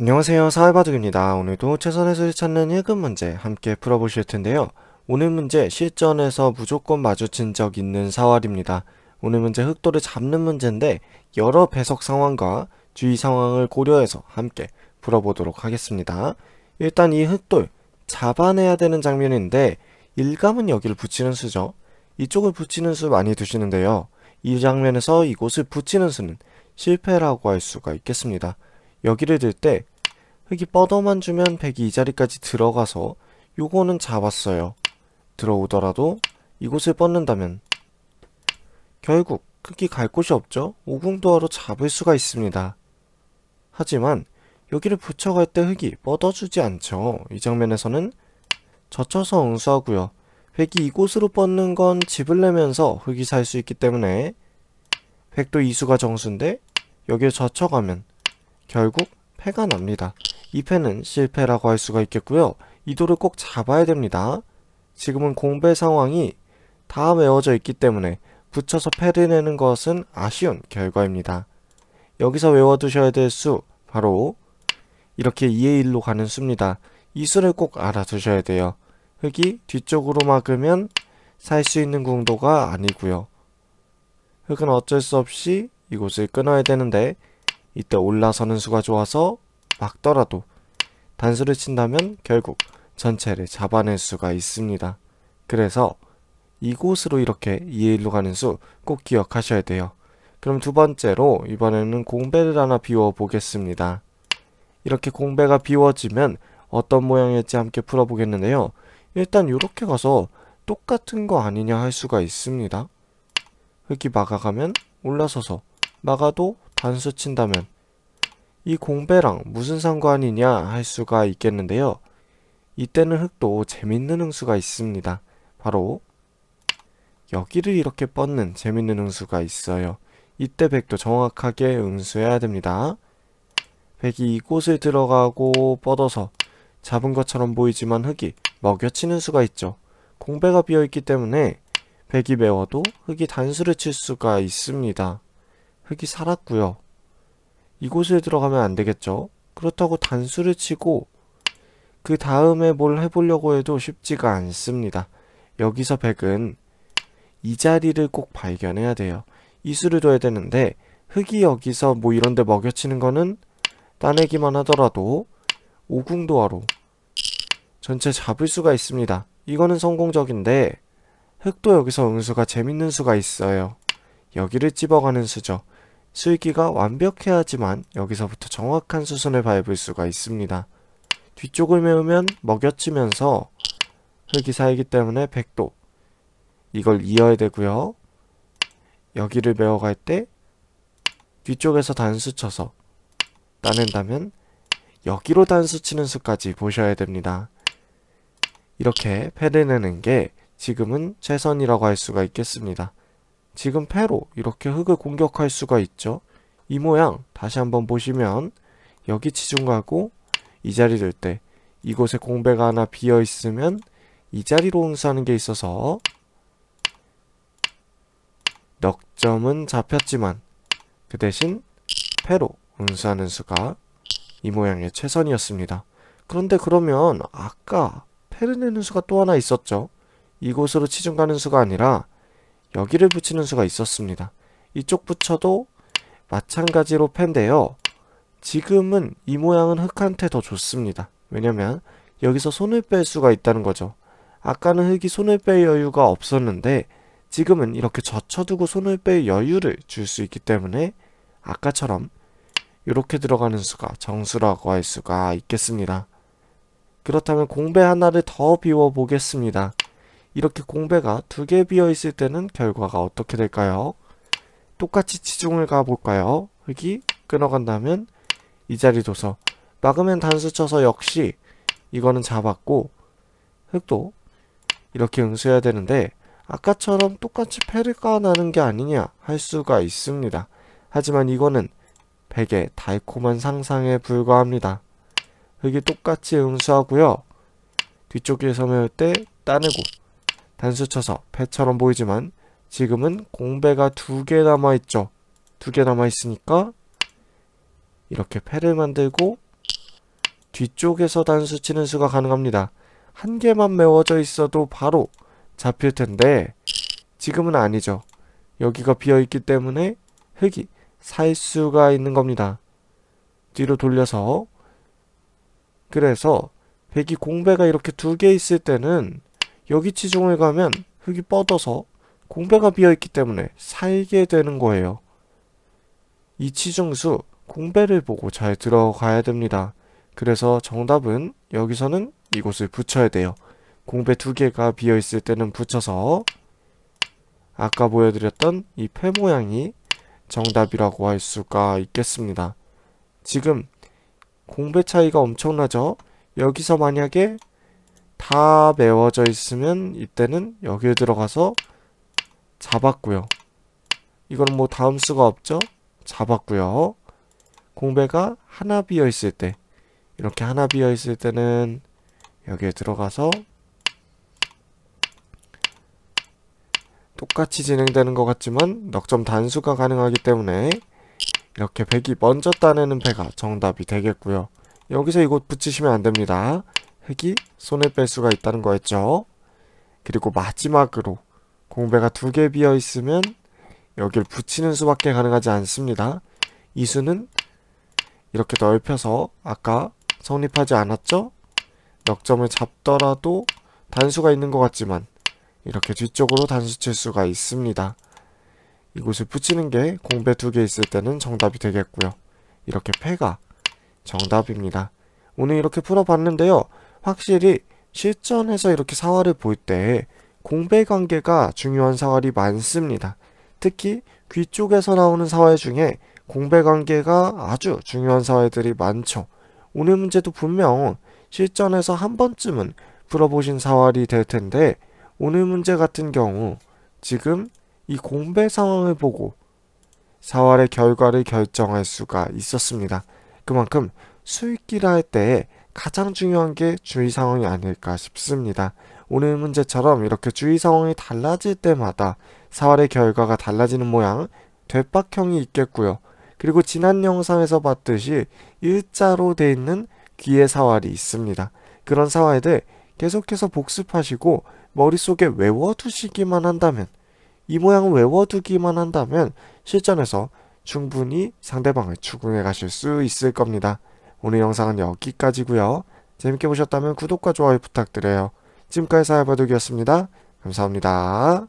안녕하세요 사회바둑입니다. 오늘도 최선의 수를 찾는 1급 문제 함께 풀어보실 텐데요. 오늘 문제 실전에서 무조건 마주친 적 있는 사활입니다. 오늘 문제 흑돌을 잡는 문제인데 여러 배석 상황과 주의 상황을 고려해서 함께 풀어보도록 하겠습니다. 일단 이 흑돌 잡아내야 되는 장면인데 일감은 여기를 붙이는 수죠. 이쪽을 붙이는 수 많이 두시는데요. 이 장면에서 이곳을 붙이는 수는 실패라고 할 수가 있겠습니다. 여기를 들때 여기 뻗어만 주면 1이이 자리까지 들어가서 요거는 잡았어요. 들어오더라도 이곳을 뻗는다면 결국 크기 갈 곳이 없죠? 오궁도화로 잡을 수가 있습니다. 하지만 여기를 붙여갈 때 흙이 뻗어주지 않죠. 이 장면에서는 젖혀서 응수하고요. 백이 이곳으로 뻗는 건 집을 내면서 흙이 살 수 있기 때문에 백도 이수가 정수인데 여기를 젖혀가면 결국 패가 납니다. 이패는 실패라고 할 수가 있겠고요. 이도를 꼭 잡아야 됩니다. 지금은 공배 상황이 다 메워져 있기 때문에 붙여서 패를 내는 것은 아쉬운 결과입니다. 여기서 외워두셔야 될 수 바로 이렇게 2의 1로 가는 수입니다. 이 수를 꼭 알아두셔야 돼요. 흙이 뒤쪽으로 막으면 살 수 있는 궁도가 아니고요. 흙은 어쩔 수 없이 이곳을 끊어야 되는데 이때 올라서는 수가 좋아서 막더라도 단수를 친다면 결국 전체를 잡아낼 수가 있습니다. 그래서 이곳으로 이렇게 2 1로 가는 수 꼭 기억하셔야 돼요. 그럼 두 번째로 이번에는 공배를 하나 비워 보겠습니다. 이렇게 공배가 비워지면 어떤 모양일지 함께 풀어보겠는데요. 일단 이렇게 가서 똑같은 거 아니냐 할 수가 있습니다. 흙이 막아가면 올라서서 막아도 단수 친다면 이 공배랑 무슨 상관이냐 할 수가 있겠는데요. 이때는 흙도 재밌는 흥수가 있습니다. 바로 여기를 이렇게 뻗는 재밌는 응수가 있어요. 이때 백도 정확하게 응수해야 됩니다. 백이 이곳을 들어가고 뻗어서 잡은 것처럼 보이지만 흙이 먹여치는 수가 있죠. 공배가 비어있기 때문에 백이 메워도 흙이 단수를 칠 수가 있습니다. 흙이 살았고요. 이곳에 들어가면 안 되겠죠? 그렇다고 단수를 치고 그 다음에 뭘 해보려고 해도 쉽지가 않습니다. 여기서 백은이 자리를 꼭 발견해야 돼요. 이수를 둬야 되는데 흙이 여기서 뭐 이런데 먹여치는 거는 따내기만 하더라도 오궁도화로 전체 잡을 수가 있습니다. 이거는 성공적인데 흙도 여기서 응수가 재밌는 수가 있어요. 여기를 찝어가는 수죠. 슬기가 완벽해야지만 여기서부터 정확한 수순을 밟을 수가 있습니다. 뒤쪽을 메우면 먹여치면서 흙이 이기 때문에 100도 이걸 이어야 되고요. 여기를 메워갈 때 뒤쪽에서 단수 쳐서 따낸다면 여기로 단수 치는 수까지 보셔야 됩니다. 이렇게 패를 내는 게 지금은 최선이라고 할 수가 있겠습니다. 지금 패로 이렇게 흙을 공격할 수가 있죠. 이 모양 다시 한번 보시면 여기 치중하고 이 자리 를때 이곳에 공배가 하나 비어 있으면 이 자리로 응수하는 게 있어서 넉점은 잡혔지만 그 대신 패로 응수하는 수가 이 모양의 최선이었습니다. 그런데 그러면 아까 패를 내는 수가 또 하나 있었죠. 이곳으로 치중 가는 수가 아니라 여기를 붙이는 수가 있었습니다. 이쪽 붙여도 마찬가지로 펜데요. 지금은 이 모양은 흙한테 더 좋습니다. 왜냐면 여기서 손을 뺄 수가 있다는 거죠. 아까는 흙이 손을 뺄 여유가 없었는데 지금은 이렇게 젖혀두고 손을 뺄 여유를 줄 수 있기 때문에 아까처럼 이렇게 들어가는 수가 정수라고 할 수가 있겠습니다. 그렇다면 공배 하나를 더 비워보겠습니다. 이렇게 공배가 두 개 비어 있을 때는 결과가 어떻게 될까요? 똑같이 지중을 가볼까요? 흙이 끊어간다면 이 자리 도서 막으면 단수 쳐서 역시 이거는 잡았고 흙도 이렇게 응수해야 되는데 아까처럼 똑같이 패를 까나는 게 아니냐 할 수가 있습니다. 하지만 이거는 백의 달콤한 상상에 불과합니다. 흙이 똑같이 응수하고요. 뒤쪽에 서매울 때 따내고 단수쳐서 배처럼 보이지만 지금은 공배가 두 개 남아있죠. 두 개 남아있으니까 이렇게 패를 만들고 뒤쪽에서 단수 치는 수가 가능합니다. 한 개만 메워져 있어도 바로 잡힐 텐데 지금은 아니죠. 여기가 비어있기 때문에 흙이 살 수가 있는 겁니다. 뒤로 돌려서 그래서 백이 공배가 이렇게 두 개 있을 때는 여기 지중을 가면 흙이 뻗어서 공배가 비어있기 때문에 살게 되는 거예요. 이 치중수 공배를 보고 잘 들어가야 됩니다. 그래서 정답은 여기서는 이곳을 붙여야 돼요. 공배 두 개가 비어있을 때는 붙여서 아까 보여드렸던 이 폐 모양이 정답이라고 할 수가 있겠습니다. 지금 공배 차이가 엄청나죠? 여기서 만약에 다 메워져 있으면 이때는 여기에 들어가서 잡았고요. 이건 뭐 다음 수가 없죠? 잡았고요. 공배가 하나 비어 있을 때 이렇게 하나 비어 있을 때는 여기에 들어가서 똑같이 진행되는 것 같지만 넉점 단수가 가능하기 때문에 이렇게 1 0 0이 먼저 따내는 배가 정답이 되겠고요. 여기서 이곳 붙이시면 안됩니다. 흑이 손에 뺄 수가 있다는 거였죠. 그리고 마지막으로 공배가 두 개 비어 있으면 여길 붙이는 수밖에 가능하지 않습니다. 이 수는 이렇게 넓혀서 아까 성립하지 않았죠? 역점을 잡더라도 단수가 있는 것 같지만 이렇게 뒤쪽으로 단수 칠 수가 있습니다. 이곳을 붙이는 게 공배 두 개 있을 때는 정답이 되겠고요. 이렇게 패가 정답입니다. 오늘 이렇게 풀어봤는데요. 확실히 실전에서 이렇게 사활을 볼 때 공배 관계가 중요한 사활이 많습니다. 특히 귀 쪽에서 나오는 사활 중에 공배 관계가 아주 중요한 사활들이 많죠. 오늘 문제도 분명 실전에서 한 번쯤은 풀어보신 사활이 될 텐데 오늘 문제 같은 경우 지금 이 공배 상황을 보고 사활의 결과를 결정할 수가 있었습니다. 그만큼 수익기라 할때 가장 중요한 게 주의 상황이 아닐까 싶습니다. 오늘 문제처럼 이렇게 주의 상황이 달라질 때마다 사활의 결과가 달라지는 모양, 되박형이 있겠고요. 그리고 지난 영상에서 봤듯이 일자로 돼 있는 귀의 사활이 있습니다. 그런 사활들 계속해서 복습하시고 머릿속에 외워두시기만 한다면 이 모양을 외워두기만 한다면 실전에서 충분히 상대방을 추궁해 가실 수 있을 겁니다. 오늘 영상은 여기까지고요. 재밌게 보셨다면 구독과 좋아요 부탁드려요. 지금까지 사회바둑이었습니다. 감사합니다.